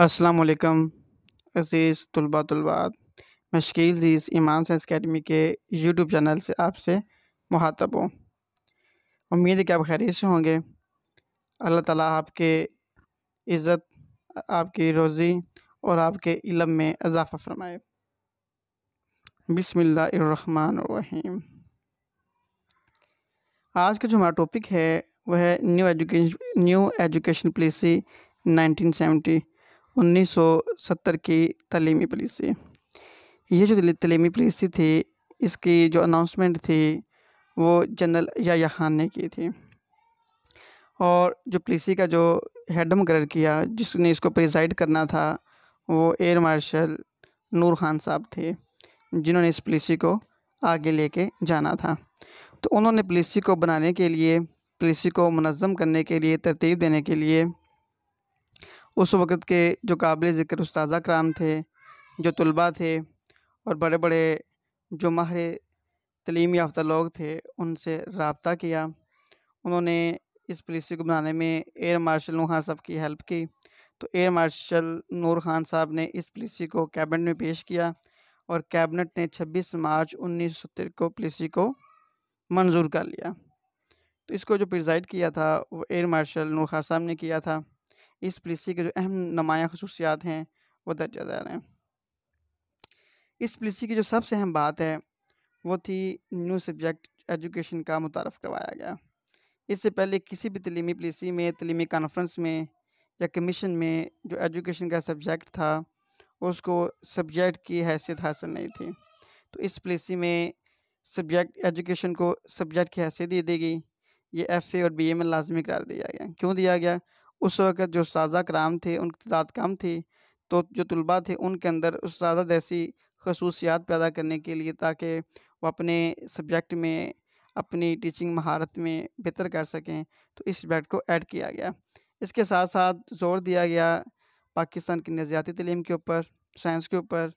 वालेकुम अज़ीज़ तलबा तलबात मैं शकील जीज़ ईमान साइंस अकेडमी के यूट्यूब चैनल से आपसे मुहातब हूँ उम्मीद है कि आप खैरियत से होंगे अल्लाह ताला आपके इज़्ज़त आपकी रोज़ी और आपके इलम में इजाफ़ा फरमाए बिसमीम आज का जो हमारा टॉपिक है वह है new education new education policy 1970 1970 की तलीमी पॉलिसी ये जो तलीमी पॉलिसी थी इसकी जो अनाउंसमेंट थी वो जनरल या खान ने की थी और जो पॉलिसी का जो हेड मुकर किया जिसने इसको प्रिजाइड करना था वो एयर मार्शल नूर खान साहब थे जिन्होंने इस पॉलिसी को आगे लेके जाना था तो उन्होंने पॉलिसी को बनाने के लिए पॉलिसी को मनज़म करने के लिए तरतीब देने के लिए उस वक़्त के जो काबिल ज़िक्र उस्ताद कराम थे जो तलबा थे और बड़े बड़े जो माहर तलीम याफ्ता लोग थे उनसे रबता किया उन्होंने इस पॉलिसी को बनाने में एयर मार्शल नूर खान साहब की हेल्प की तो एयर मार्शल नूर खान साहब ने इस पॉलिसी को कैबिनेट में पेश किया और कैबिनेट ने 26 मार्च उन्नीस को पॉलिसी को मंजूर कर लिया तो इसको जो प्रिजाइड किया था वो एयर मार्शल नूर खान साहब ने किया था इस पलिसी के जो अहम नुमाया खसूसियात हैं वो दर्जा दार हैं इस पलिसी की जो सबसे अहम बात है वो थी न्यू सब्जेक्ट एजुकेशन का मुतारफ़ करवाया गया इससे पहले किसी भी तलीमी पलिसी में तलीमी कॉन्फ्रेंस में या कमीशन में जो एजुकेशन का सब्जेक्ट था उसको सब्जेक्ट की हैसियत हासिल नहीं थी तो इस पलिसी में सब्जेक्ट एजुकेशन को सब्जेक्ट की हैसियत दी दी गई ये एफ ए और बी ए में लाजमी करार दिया गया क्यों दिया गया उस वक़्त जो साजा कराम थे उनकी दाद कम थी तो जो तलबा थे उनके अंदर उस साजा जैसी खसूसियात पैदा करने के लिए ताकि वो अपने सब्जेक्ट में अपनी टीचिंग महारत में बेहतर कर सकें तो इस सब्जेक्ट को ऐड किया गया इसके साथ साथ जोर दिया गया पाकिस्तान की नज़रियाती तलीम के ऊपर साइंस के ऊपर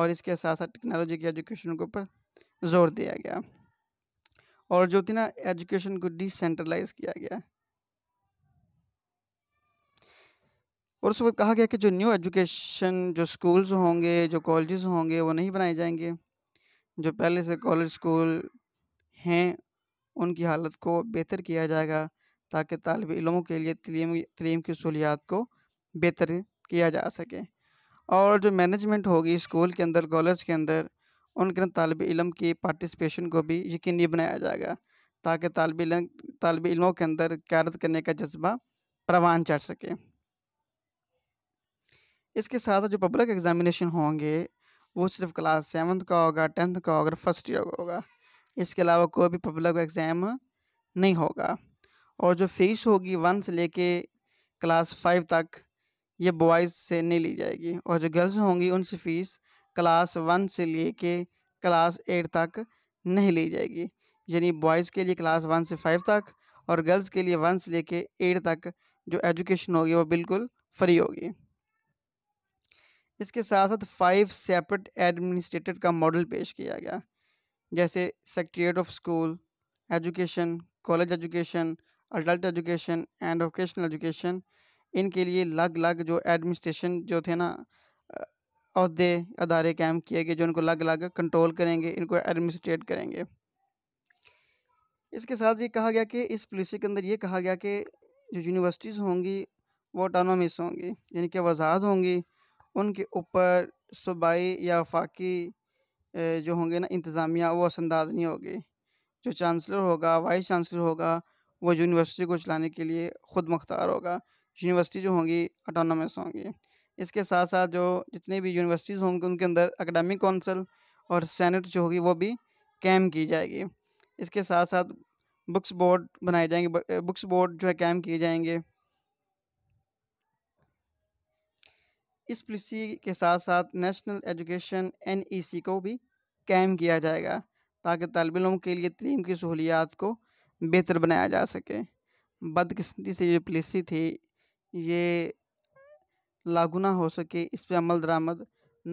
और इसके साथ साथ टेक्नोलॉजी के एजुकेशन के ऊपर जोर दिया गया और जो थी ना एजुकेशन को डिसेंट्रलाइज किया गया और उस वक्त कहा गया कि जो न्यू एजुकेशन जो स्कूल्स होंगे जो कॉलेजेस होंगे वो नहीं बनाए जाएंगे जो पहले से कॉलेज स्कूल हैं उनकी हालत को बेहतर किया जाएगा ताकि तालब इलमों के लिए तलीम तलीम की सहूलियात को बेहतर किया जा सके और जो मैनेजमेंट होगी स्कूल के अंदर कॉलेज के अंदर उनके तलब इलम की पार्टिसिपेशन को भी यकीनी बनाया जाएगा ताकि तालब इलम इलमों के अंदर क्यारत करने का जज्बा परवान चढ़ सके इसके साथ जो पब्लिक एग्जामिनेशन होंगे वो सिर्फ क्लास सेवन्थ का होगा टेंथ का होगा फर्स्ट ईयर का होगा इसके अलावा कोई भी पब्लिक एग्ज़ाम नहीं होगा और जो फीस होगी वन से लेके क्लास फाइव तक ये बॉयज़ से नहीं ली जाएगी और जो गर्ल्स होंगी उनसे फ़ीस क्लास वन से लेके क्लास एट तक नहीं ली जाएगी यानी बॉयज़ के लिए क्लास वन से फाइव तक और गर्ल्स के लिए वन से लेके एट तक जो एजुकेशन होगी वो बिल्कुल फ्री होगी इसके साथ साथ फाइव सेपरेट एडमिनिस्ट्रेटर का मॉडल पेश किया गया जैसे secretariat of school education college education adult education and vocational education इनके लिए अलग अलग जो एडमिनिस्ट्रेशन जो थे ना अहदे अदारे कैम किए गए जो इनको अलग अलग कंट्रोल करेंगे इनको एडमिनिस्ट्रेट करेंगे इसके साथ ये कहा गया कि इस पॉलिसी के अंदर ये कहा गया कि जो यूनिवर्सिटीज़ होंगी वो ऑटोनॉमिस होंगी यानी कि वजाद होंगी उनके ऊपर सूबाई या वफाकी जो होंगे ना इंतज़ामिया वो असंदाज नहीं होगी जो चांसलर होगा वाइस चांसलर होगा वो यूनिवर्सिटी को चलाने के लिए ख़ुद मुख्तार होगा यूनिवर्सिटी जो होंगी अटोनमस होंगी इसके साथ साथ जो जितनी भी यूनिवर्सिटीज़ होंगी उनके अंदर अकेडमिक कौंसल और सैनट जो होगी वो भी कैम की जाएगी इसके साथ साथ बुक्स बोर्ड बनाए जाएंगे बुक्स बोर्ड जो है कैम किए जाएंगे इस पॉलिसी के साथ साथ नेशनल एजुकेशन एन को भी कायम किया जाएगा ताकि तलब इम के लिए तलीम की सहूलियात को बेहतर बनाया जा सके बदकस्मती से ये पॉलिसी थी ये लागू ना हो सके इस पर अमल दरामद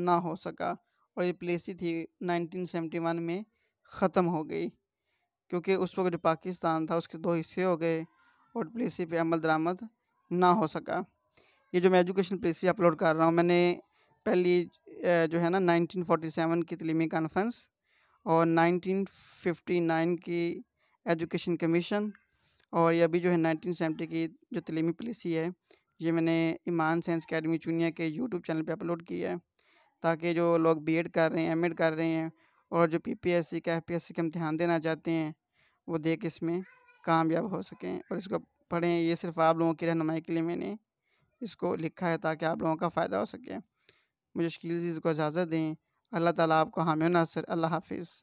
ना हो सका और ये पॉलिसी थी 1971 में ख़त्म हो गई क्योंकि उस वक्त जो पाकिस्तान था उसके दो हिस्से हो गए और पॉलिसी पे अमल दरामद ना हो सका ये जो मैं एजुकेशन पॉलिसी अपलोड कर रहा हूँ मैंने पहली जो है ना 1947 की तलीमी कॉन्फ्रेंस और 1959 की एजुकेशन कमीशन और ये अभी जो है 1970 की जो तलीमी पॉलिसी है ये मैंने ईमान साइंस अकेडमी चुनिया के यूट्यूब चैनल पे अपलोड किया है ताकि जो लोग बीएड कर रहे हैं एमएड कर रहे हैं और जो पीपीएससी का एफपीएससी का इम्तहान देना चाहते हैं वो देख इसमें कामयाब हो सकें और इसको पढ़ें ये सिर्फ आप लोगों की रहनुमाई के लिए मैंने इसको लिखा है ताकि आप लोगों का फ़ायदा हो सके मुझे शकील जी को इजाज़त दें अल्लाह ताला आपको हामिल नासर अल्लाह हाफिज़